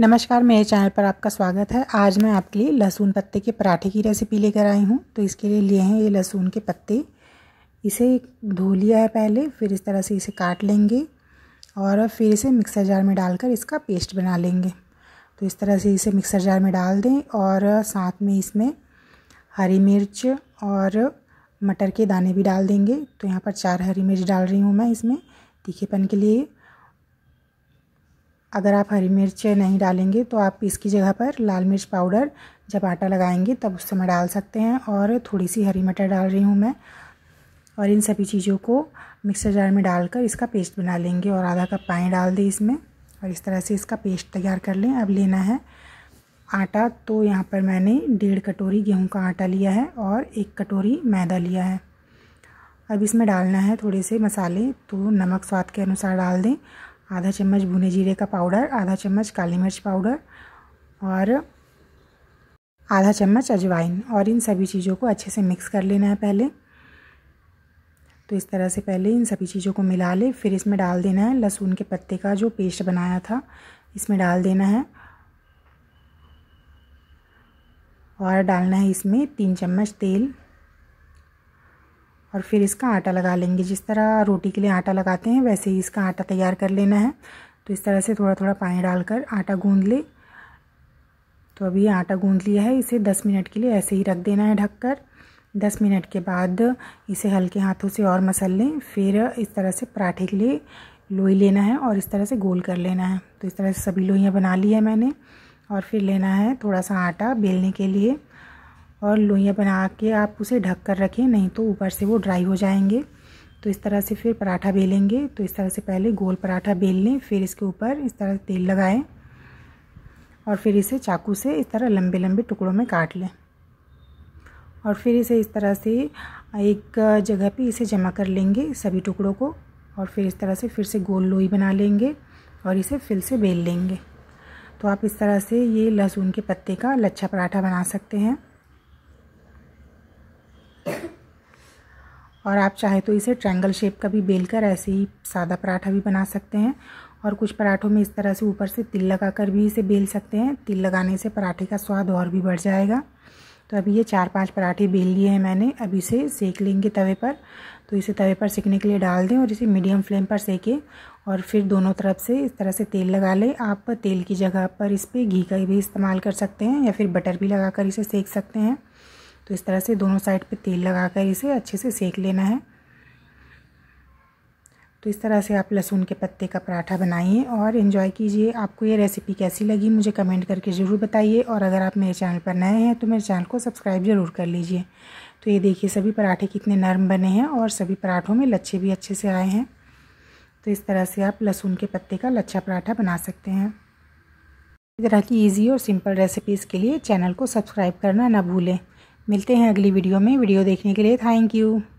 नमस्कार मेरे चैनल पर आपका स्वागत है आज मैं आपके लिए लहसुन पत्ते के पराठे की रेसिपी लेकर आई हूँ तो इसके लिए लिए हैं ये लहसुन के पत्ते इसे धो लिया है पहले फिर इस तरह से इसे काट लेंगे और फिर इसे मिक्सर जार में डालकर इसका पेस्ट बना लेंगे तो इस तरह से इसे मिक्सर जार में डाल दें और साथ में इसमें हरी मिर्च और मटर के दाने भी डाल देंगे तो यहाँ पर चार हरी मिर्च डाल रही हूँ मैं इसमें तीखेपन के लिए अगर आप हरी मिर्च नहीं डालेंगे तो आप इसकी जगह पर लाल मिर्च पाउडर जब आटा लगाएंगे तब उस समय डाल सकते हैं और थोड़ी सी हरी मटर डाल रही हूँ मैं और इन सभी चीज़ों को मिक्सर जार में डालकर इसका पेस्ट बना लेंगे और आधा कप पानी डाल दें इसमें और इस तरह से इसका पेस्ट तैयार कर लें अब लेना है आटा तो यहाँ पर मैंने डेढ़ कटोरी गेहूँ का आटा लिया है और एक कटोरी मैदा लिया है अब इसमें डालना है थोड़े से मसाले तो नमक स्वाद के अनुसार डाल दें आधा चम्मच भुने जीरे का पाउडर आधा चम्मच काली मिर्च पाउडर और आधा चम्मच अजवाइन और इन सभी चीज़ों को अच्छे से मिक्स कर लेना है पहले तो इस तरह से पहले इन सभी चीज़ों को मिला ले फिर इसमें डाल देना है लहसुन के पत्ते का जो पेस्ट बनाया था इसमें डाल देना है और डालना है इसमें तीन चम्मच तेल और फिर इसका आटा लगा लेंगे जिस तरह रोटी के लिए आटा लगाते हैं वैसे ही इसका आटा तैयार कर लेना है तो इस तरह से थोड़ा थोड़ा पानी डालकर आटा गूँध ले तो अभी आटा गूँध लिया है इसे दस मिनट के लिए ऐसे ही रख देना है ढककर दस मिनट के बाद इसे हल्के हाथों से और मसल लें फिर इस तरह से पराठे के लिए लोई लेना है और इस तरह से गोल कर लेना है तो इस तरह से सभी लोइयाँ बना ली है मैंने और फिर लेना है थोड़ा सा आटा बेलने के लिए और लोहियाँ बना के आप उसे ढक कर रखें नहीं तो ऊपर से वो ड्राई हो जाएंगे तो इस तरह से फिर पराठा बेलेंगे तो इस तरह से पहले गोल पराठा बेल लें फिर इसके ऊपर इस तरह तेल लगाएं और फिर इसे चाकू से इस तरह लंबे लंबे टुकड़ों में काट लें और फिर इसे इस तरह से एक जगह पे इसे जमा कर लेंगे सभी टुकड़ों को और फिर इस तरह से फिर से गोल लोई बना लेंगे और इसे फिर से बेल लेंगे तो आप इस तरह से ये लहसुन के पत्ते का लच्छा पराठा बना सकते हैं और आप चाहे तो इसे ट्रायंगल शेप का भी बेल कर ऐसे ही सादा पराठा भी बना सकते हैं और कुछ पराठों में इस तरह से ऊपर से तिल लगा कर भी इसे बेल सकते हैं तिल लगाने से पराठे का स्वाद और भी बढ़ जाएगा तो अभी ये चार पांच पराठे बेल लिए हैं मैंने अभी इसे सेक लेंगे तवे पर तो इसे तवे पर सेकने के लिए डाल दें और इसे मीडियम फ्लेम पर सेकें और फिर दोनों तरफ से इस तरह से तेल लगा लें आप तेल की जगह पर इस पर घी का भी इस्तेमाल कर सकते हैं या फिर बटर भी लगा कर इसे सेक सकते हैं तो इस तरह से दोनों साइड पे तेल लगा कर इसे अच्छे से सेक लेना है तो इस तरह से आप लहसुन के पत्ते का पराठा बनाइए और इन्जॉय कीजिए आपको ये रेसिपी कैसी लगी मुझे कमेंट करके ज़रूर बताइए और अगर आप मेरे चैनल पर नए हैं तो मेरे चैनल को सब्सक्राइब ज़रूर कर लीजिए तो ये देखिए सभी पराठे कितने नरम बने हैं और सभी पराठों में लच्छे भी अच्छे से आए हैं तो इस तरह से आप लहसुन के पत्ते का लच्छा पराठा बना सकते हैं इस तरह की ईजी और सिंपल रेसिपीज़ के लिए चैनल को सब्सक्राइब करना ना भूलें मिलते हैं अगली वीडियो में वीडियो देखने के लिए थैंक यू